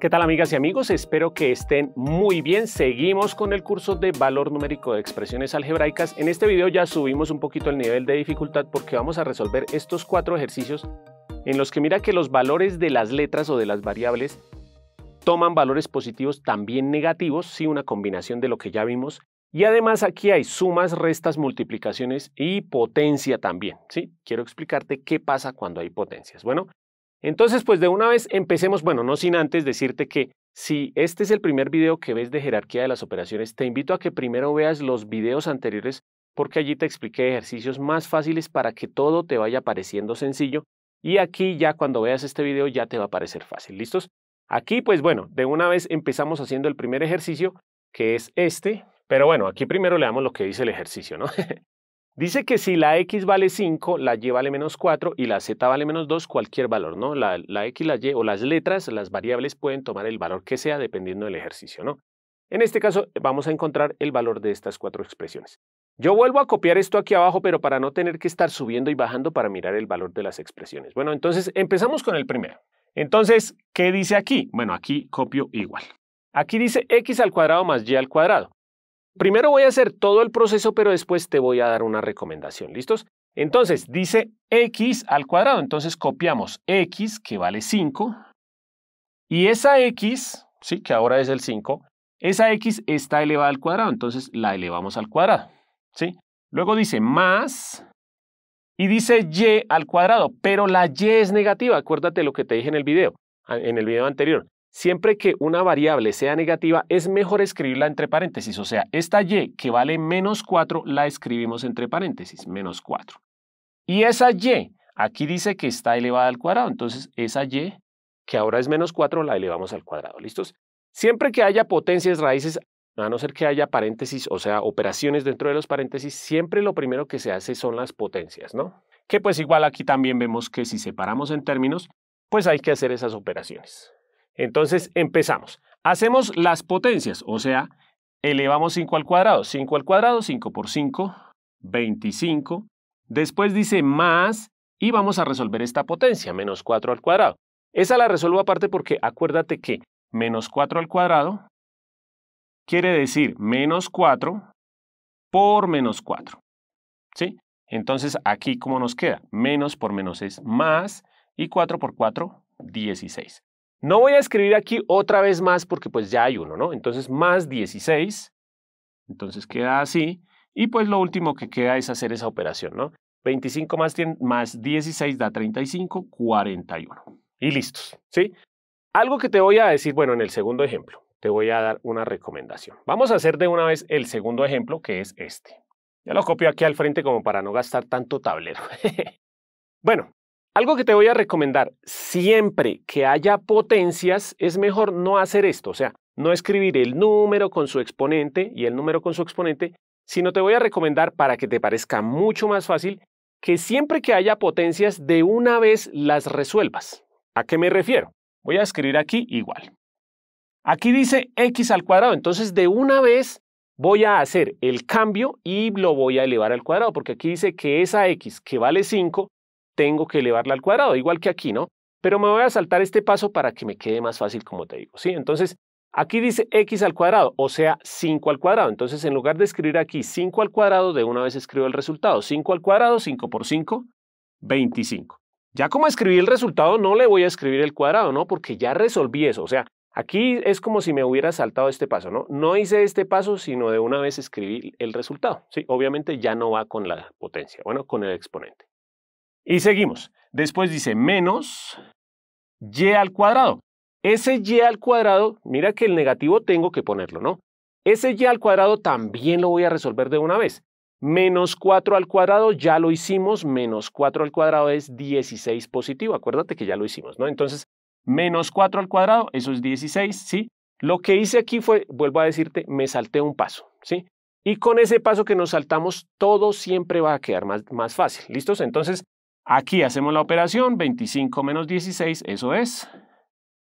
¿Qué tal amigas y amigos? Espero que estén muy bien. Seguimos con el curso de valor numérico de expresiones algebraicas. En este video ya subimos un poquito el nivel de dificultad porque vamos a resolver estos cuatro ejercicios en los que mira que los valores de las letras o de las variables toman valores positivos también negativos, sí, una combinación de lo que ya vimos. Y además aquí hay sumas, restas, multiplicaciones y potencia también, ¿sí? Quiero explicarte qué pasa cuando hay potencias. Bueno, entonces, pues de una vez empecemos, bueno, no sin antes decirte que si este es el primer video que ves de jerarquía de las operaciones, te invito a que primero veas los videos anteriores porque allí te expliqué ejercicios más fáciles para que todo te vaya pareciendo sencillo y aquí ya cuando veas este video ya te va a parecer fácil, ¿listos? Aquí pues bueno, de una vez empezamos haciendo el primer ejercicio que es este, pero bueno, aquí primero le damos lo que dice el ejercicio, ¿no? Dice que si la x vale 5, la y vale menos 4 y la z vale menos 2, cualquier valor, ¿no? La, la, x, la y o las letras, las variables pueden tomar el valor que sea dependiendo del ejercicio, ¿no? En este caso vamos a encontrar el valor de estas cuatro expresiones. Yo vuelvo a copiar esto aquí abajo, pero para no tener que estar subiendo y bajando para mirar el valor de las expresiones. Bueno, entonces empezamos con el primero. Entonces, ¿qué dice aquí? Bueno, aquí copio igual. Aquí dice x al cuadrado más y al cuadrado primero voy a hacer todo el proceso, pero después te voy a dar una recomendación. ¿Listos? Entonces, dice x al cuadrado. Entonces copiamos x, que vale 5, y esa x, sí, que ahora es el 5, esa x está elevada al cuadrado, entonces la elevamos al cuadrado, ¿sí? Luego dice más, y dice y al cuadrado, pero la y es negativa, acuérdate lo que te dije en el video, en el video anterior. Siempre que una variable sea negativa, es mejor escribirla entre paréntesis. O sea, esta y que vale menos 4, la escribimos entre paréntesis, menos 4. Y esa y, aquí dice que está elevada al cuadrado. Entonces, esa y, que ahora es menos 4, la elevamos al cuadrado. ¿Listos? Siempre que haya potencias raíces, a no ser que haya paréntesis, o sea, operaciones dentro de los paréntesis, siempre lo primero que se hace son las potencias, ¿no? Que pues igual aquí también vemos que si separamos en términos, pues hay que hacer esas operaciones. Entonces empezamos. Hacemos las potencias, o sea, elevamos 5 al cuadrado. 5 al cuadrado, 5 por 5, 25. Después dice más y vamos a resolver esta potencia, menos 4 al cuadrado. Esa la resuelvo aparte porque acuérdate que menos 4 al cuadrado quiere decir menos 4 por menos 4. ¿Sí? Entonces aquí, ¿cómo nos queda? Menos por menos es más y 4 por 4, 16. No voy a escribir aquí otra vez más porque pues ya hay uno, ¿no? Entonces más 16, entonces queda así. Y pues lo último que queda es hacer esa operación, ¿no? 25 más, más 16 da 35, 41. Y listos, ¿sí? Algo que te voy a decir, bueno, en el segundo ejemplo, te voy a dar una recomendación. Vamos a hacer de una vez el segundo ejemplo, que es este. Ya lo copio aquí al frente como para no gastar tanto tablero. bueno, algo que te voy a recomendar, siempre que haya potencias, es mejor no hacer esto, o sea, no escribir el número con su exponente y el número con su exponente, sino te voy a recomendar para que te parezca mucho más fácil que siempre que haya potencias, de una vez las resuelvas. ¿A qué me refiero? Voy a escribir aquí igual. Aquí dice x al cuadrado, entonces de una vez voy a hacer el cambio y lo voy a elevar al cuadrado, porque aquí dice que esa x que vale 5 tengo que elevarla al cuadrado, igual que aquí, ¿no? Pero me voy a saltar este paso para que me quede más fácil, como te digo, ¿sí? Entonces, aquí dice x al cuadrado, o sea, 5 al cuadrado. Entonces, en lugar de escribir aquí 5 al cuadrado, de una vez escribo el resultado. 5 al cuadrado, 5 por 5, 25. Ya como escribí el resultado, no le voy a escribir el cuadrado, ¿no? Porque ya resolví eso. O sea, aquí es como si me hubiera saltado este paso, ¿no? No hice este paso, sino de una vez escribí el resultado. Sí, obviamente ya no va con la potencia, bueno, con el exponente. Y seguimos. Después dice menos y al cuadrado. Ese y al cuadrado, mira que el negativo tengo que ponerlo, ¿no? Ese y al cuadrado también lo voy a resolver de una vez. Menos 4 al cuadrado, ya lo hicimos. Menos 4 al cuadrado es 16 positivo. Acuérdate que ya lo hicimos, ¿no? Entonces, menos 4 al cuadrado, eso es 16, ¿sí? Lo que hice aquí fue, vuelvo a decirte, me salté un paso, ¿sí? Y con ese paso que nos saltamos, todo siempre va a quedar más, más fácil. ¿Listos? Entonces, Aquí hacemos la operación, 25 menos 16, eso es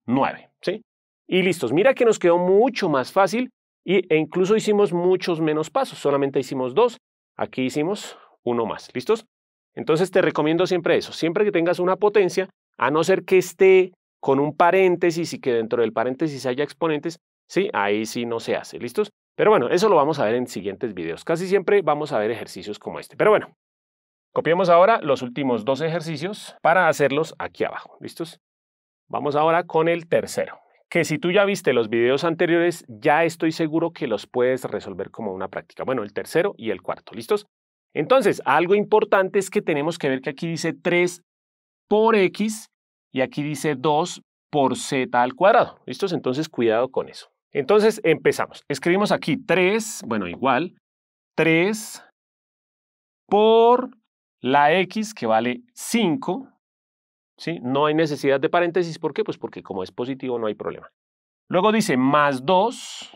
9, ¿sí? Y listos, mira que nos quedó mucho más fácil y, e incluso hicimos muchos menos pasos, solamente hicimos dos, aquí hicimos uno más, ¿listos? Entonces te recomiendo siempre eso, siempre que tengas una potencia, a no ser que esté con un paréntesis y que dentro del paréntesis haya exponentes, ¿sí? Ahí sí no se hace, ¿listos? Pero bueno, eso lo vamos a ver en siguientes videos. Casi siempre vamos a ver ejercicios como este. Pero bueno, Copiamos ahora los últimos dos ejercicios para hacerlos aquí abajo. ¿Listos? Vamos ahora con el tercero, que si tú ya viste los videos anteriores, ya estoy seguro que los puedes resolver como una práctica. Bueno, el tercero y el cuarto. ¿Listos? Entonces, algo importante es que tenemos que ver que aquí dice 3 por x y aquí dice 2 por z al cuadrado. ¿Listos? Entonces, cuidado con eso. Entonces, empezamos. Escribimos aquí 3, bueno, igual, 3 por la x que vale 5, ¿sí? No hay necesidad de paréntesis, ¿por qué? Pues porque como es positivo no hay problema. Luego dice más 2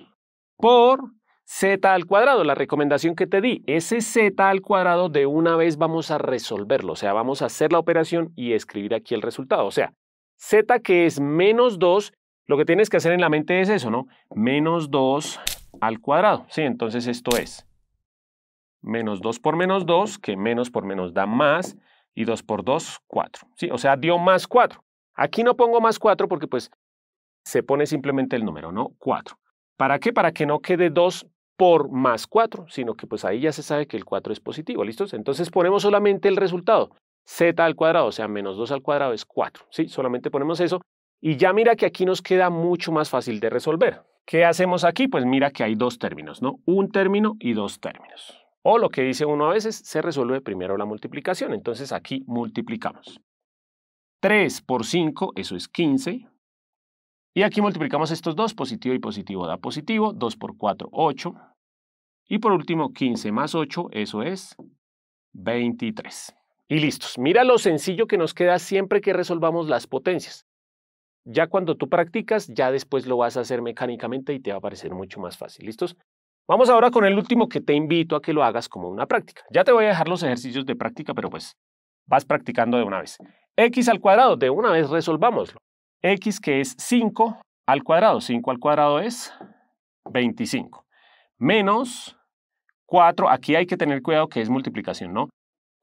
por z al cuadrado, la recomendación que te di, ese z al cuadrado de una vez vamos a resolverlo, o sea, vamos a hacer la operación y escribir aquí el resultado, o sea, z que es menos 2, lo que tienes que hacer en la mente es eso, ¿no? Menos 2 al cuadrado, ¿sí? Entonces esto es menos 2 por menos 2, que menos por menos da más, y 2 por 2, 4. ¿sí? O sea, dio más 4. Aquí no pongo más 4 porque pues se pone simplemente el número, ¿no? 4. ¿Para qué? Para que no quede 2 por más 4, sino que pues ahí ya se sabe que el 4 es positivo, ¿listos? Entonces ponemos solamente el resultado, z al cuadrado, o sea, menos 2 al cuadrado es 4, ¿sí? Solamente ponemos eso. Y ya mira que aquí nos queda mucho más fácil de resolver. ¿Qué hacemos aquí? Pues mira que hay dos términos, ¿no? Un término y dos términos. O lo que dice uno a veces, se resuelve primero la multiplicación. Entonces aquí multiplicamos. 3 por 5, eso es 15. Y aquí multiplicamos estos dos, positivo y positivo da positivo. 2 por 4, 8. Y por último, 15 más 8, eso es 23. Y listos. Mira lo sencillo que nos queda siempre que resolvamos las potencias. Ya cuando tú practicas, ya después lo vas a hacer mecánicamente y te va a parecer mucho más fácil. ¿Listos? Vamos ahora con el último que te invito a que lo hagas como una práctica. Ya te voy a dejar los ejercicios de práctica, pero pues vas practicando de una vez. X al cuadrado, de una vez resolvámoslo. X que es 5 al cuadrado, 5 al cuadrado es 25. Menos 4, aquí hay que tener cuidado que es multiplicación, ¿no?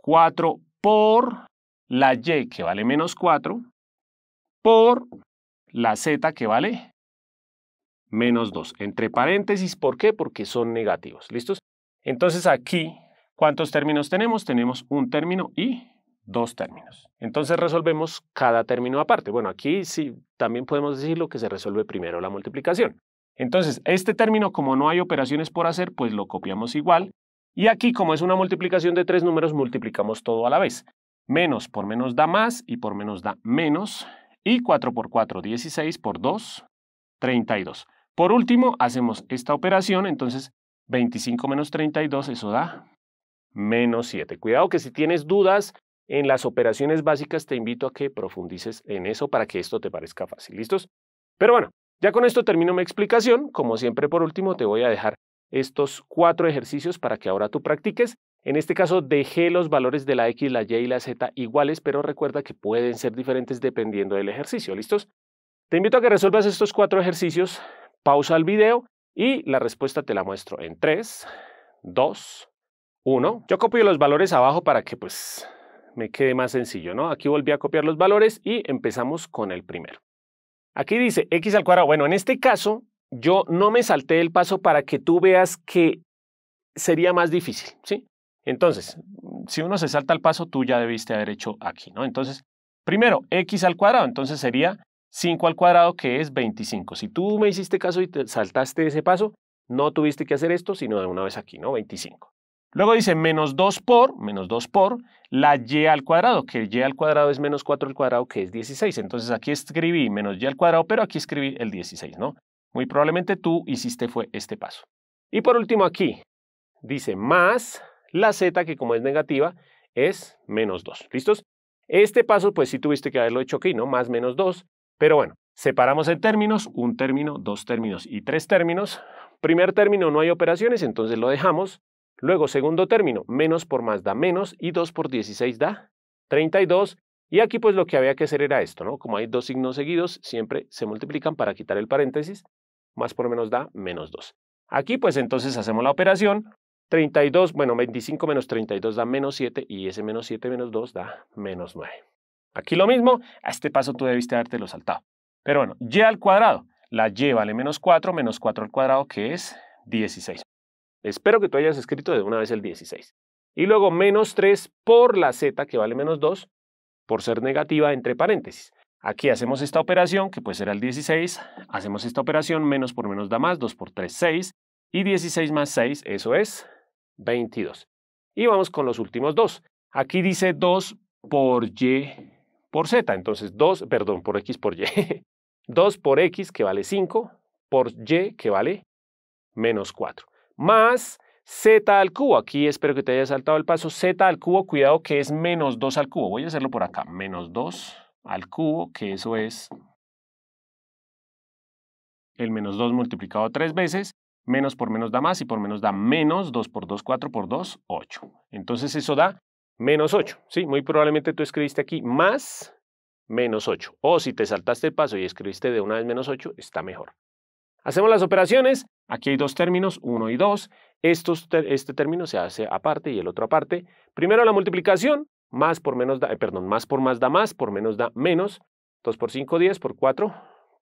4 por la Y que vale menos 4, por la Z que vale menos 2. Entre paréntesis, ¿por qué? Porque son negativos. ¿Listos? Entonces aquí, ¿cuántos términos tenemos? Tenemos un término y dos términos. Entonces resolvemos cada término aparte. Bueno, aquí sí también podemos decir lo que se resuelve primero la multiplicación. Entonces, este término, como no hay operaciones por hacer, pues lo copiamos igual. Y aquí, como es una multiplicación de tres números, multiplicamos todo a la vez. Menos por menos da más y por menos da menos. Y 4 por 4, 16 por 2, 32. Por último, hacemos esta operación, entonces 25 menos 32, eso da menos 7. Cuidado que si tienes dudas en las operaciones básicas, te invito a que profundices en eso para que esto te parezca fácil. ¿Listos? Pero bueno, ya con esto termino mi explicación. Como siempre, por último, te voy a dejar estos cuatro ejercicios para que ahora tú practiques. En este caso, dejé los valores de la X, la Y y la Z iguales, pero recuerda que pueden ser diferentes dependiendo del ejercicio. ¿Listos? Te invito a que resuelvas estos cuatro ejercicios pausa el video y la respuesta te la muestro en 3, 2, 1. Yo copio los valores abajo para que pues me quede más sencillo, ¿no? Aquí volví a copiar los valores y empezamos con el primero. Aquí dice x al cuadrado. Bueno, en este caso yo no me salté el paso para que tú veas que sería más difícil, ¿sí? Entonces, si uno se salta el paso, tú ya debiste haber hecho aquí, ¿no? Entonces, primero, x al cuadrado, entonces sería 5 al cuadrado, que es 25. Si tú me hiciste caso y te saltaste ese paso, no tuviste que hacer esto, sino de una vez aquí, ¿no? 25. Luego dice menos 2 por, menos 2 por, la y al cuadrado, que y al cuadrado es menos 4 al cuadrado, que es 16. Entonces aquí escribí menos y al cuadrado, pero aquí escribí el 16, ¿no? Muy probablemente tú hiciste fue este paso. Y por último aquí, dice más la z, que como es negativa, es menos 2. ¿Listos? Este paso, pues sí tuviste que haberlo hecho aquí, ¿no? Más menos 2. Pero bueno, separamos en términos, un término, dos términos y tres términos. Primer término no hay operaciones, entonces lo dejamos. Luego, segundo término, menos por más da menos y 2 por 16 da 32. Y aquí pues lo que había que hacer era esto, ¿no? Como hay dos signos seguidos, siempre se multiplican para quitar el paréntesis. Más por menos da menos 2. Aquí pues entonces hacemos la operación. 32, bueno, 25 menos 32 da menos 7 y ese menos 7 menos 2 da menos 9. Aquí lo mismo, a este paso tú debiste lo saltado. Pero bueno, y al cuadrado. La y vale menos 4, menos 4 al cuadrado, que es 16. Espero que tú hayas escrito de una vez el 16. Y luego menos 3 por la z, que vale menos 2, por ser negativa entre paréntesis. Aquí hacemos esta operación, que puede ser el 16, hacemos esta operación, menos por menos da más, 2 por 3, 6, y 16 más 6, eso es 22. Y vamos con los últimos dos. Aquí dice 2 por y por z. Entonces 2, perdón, por x por y. 2 por x que vale 5, por y que vale menos 4. Más z al cubo. Aquí espero que te haya saltado el paso. z al cubo, cuidado que es menos 2 al cubo. Voy a hacerlo por acá. Menos 2 al cubo, que eso es el menos 2 multiplicado 3 veces. Menos por menos da más y por menos da menos 2 por 2, 4 por 2, 8. Entonces eso da menos 8. ¿sí? Muy probablemente tú escribiste aquí más menos 8. O si te saltaste el paso y escribiste de una vez menos 8, está mejor. Hacemos las operaciones. Aquí hay dos términos, 1 y 2. este término se hace aparte y el otro aparte. Primero la multiplicación. Más por menos da, eh, perdón, más por más da más, por menos da menos. 2 por 5, 10, por 4,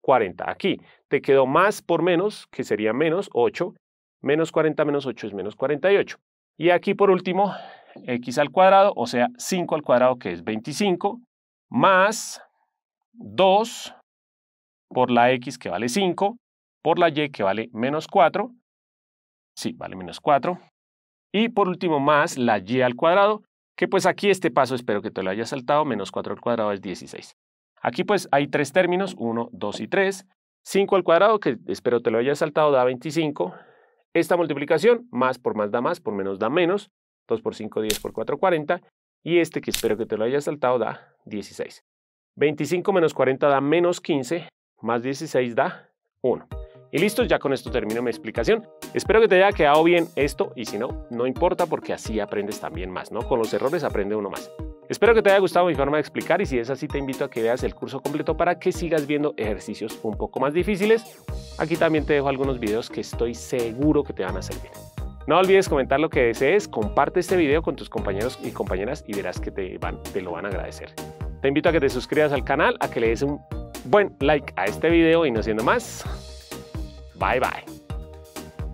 40. Aquí te quedó más por menos, que sería menos 8. Menos 40 menos 8 es menos 48. Y aquí por último x al cuadrado, o sea, 5 al cuadrado, que es 25, más 2 por la x, que vale 5, por la y, que vale menos 4, sí, vale menos 4, y por último, más la y al cuadrado, que pues aquí este paso espero que te lo hayas saltado, menos 4 al cuadrado es 16. Aquí pues hay tres términos, 1, 2 y 3. 5 al cuadrado, que espero te lo hayas saltado, da 25. Esta multiplicación, más por más da más, por menos da menos. 2 por 5, 10 por 4, 40. Y este, que espero que te lo hayas saltado, da 16. 25 menos 40 da menos 15, más 16 da 1. Y listo, ya con esto termino mi explicación. Espero que te haya quedado bien esto y si no, no importa porque así aprendes también más, ¿no? Con los errores aprende uno más. Espero que te haya gustado mi forma de explicar y si es así te invito a que veas el curso completo para que sigas viendo ejercicios un poco más difíciles. Aquí también te dejo algunos videos que estoy seguro que te van a servir. No olvides comentar lo que desees, comparte este video con tus compañeros y compañeras y verás que te, van, lo van a agradecer. Te invito a que te suscribas al canal, a que le des un buen like a este video y no siendo más, bye bye.